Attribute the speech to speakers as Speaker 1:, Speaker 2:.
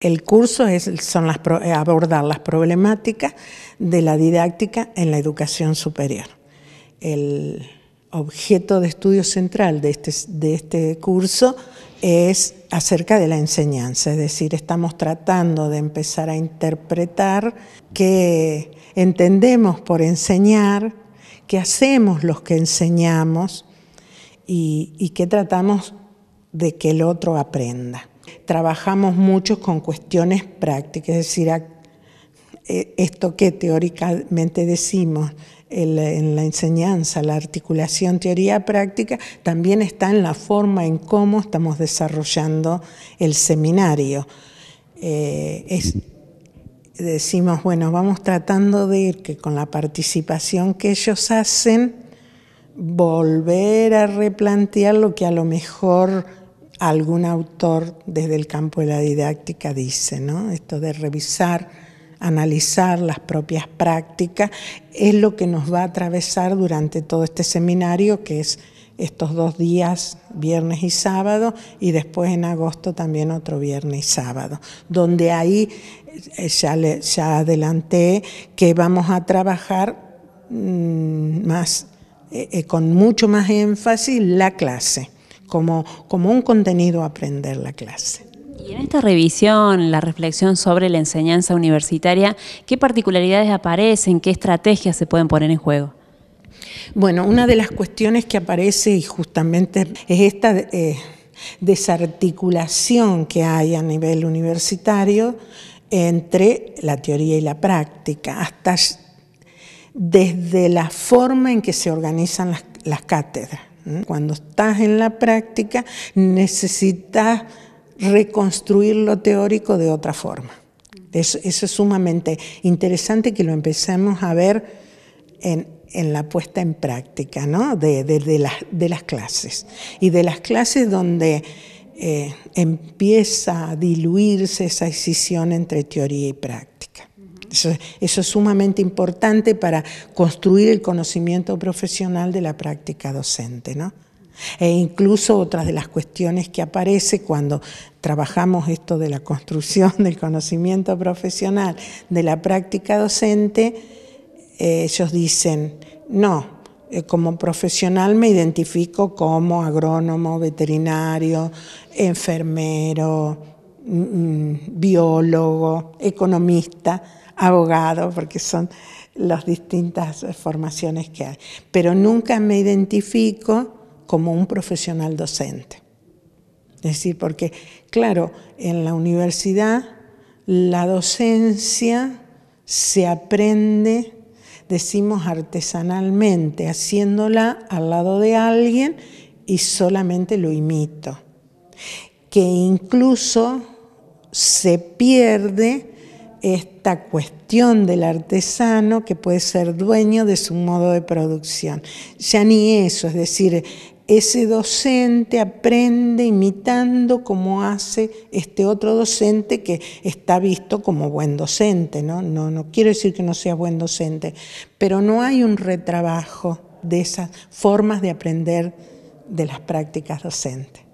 Speaker 1: El curso es, son las, eh, abordar las problemáticas de la didáctica en la educación superior. El objeto de estudio central este, de este, curso es acerca de la enseñanza, es decir, estamos tratando de empezar a interpretar qué entendemos por enseñar, qué hacemos los que enseñamos y qué tratamos de que el otro aprenda. Trabajamos mucho con cuestiones prácticas, es decir, e, esto que teóricamente decimos en la enseñanza, la articulación teoría-práctica, también está en la forma en cómo estamos desarrollando el seminario. Eh, decimos, bueno, vamos tratando de ir que con la participación que ellos hacen, volver a replantear lo que a lo mejor algún autor desde el campo de la didáctica dice, ¿no? Esto de revisar, analizar las propias prácticas es lo que nos va a atravesar durante todo este seminario que es estos dos días, viernes y sábado, y después en agosto también otro viernes y sábado, donde ahí eh, ya, adelanté que vamos a trabajar mm, más, eh, eh, con mucho más énfasis la clase como, un contenido a aprender la clase. Y en esta revisión, la reflexión sobre la enseñanza universitaria, ¿qué particularidades aparecen? ¿Qué estrategias se pueden poner en juego? Bueno, una de las cuestiones que aparece y justamente es esta eh, desarticulación que hay a nivel universitario entre la teoría y la práctica, hasta desde la forma en que se organizan las cátedras. ¿Mm? Cuando estás en la práctica necesitas reconstruir lo teórico de otra forma. Eso, es sumamente interesante que lo empecemos a ver en, la puesta en práctica de, las, clases. Y de las clases donde eh, empieza a diluirse esa escisión entre teoría y práctica. Eso, es sumamente importante para construir el conocimiento profesional de la práctica docente. E incluso otra de las cuestiones que aparece cuando trabajamos esto de la construcción del conocimiento profesional de la práctica docente, eh, ellos dicen, no, eh, como profesional me identifico como agrónomo, veterinario, enfermero, Mm, biólogo, economista, abogado, porque son las distintas formaciones que hay. Pero nunca me identifico como un profesional docente. Es decir, porque, claro, en la universidad la docencia se aprende, decimos artesanalmente, haciéndola al lado de alguien y solamente lo imito que incluso se pierde esta cuestión del artesano que puede ser dueño de su modo de producción. Ya ni eso, es decir, ese docente aprende imitando como hace este otro docente que está visto como buen docente, ¿no? No, no quiero decir que no sea buen docente, pero no hay un retrabajo de esas formas de aprender de las prácticas docentes.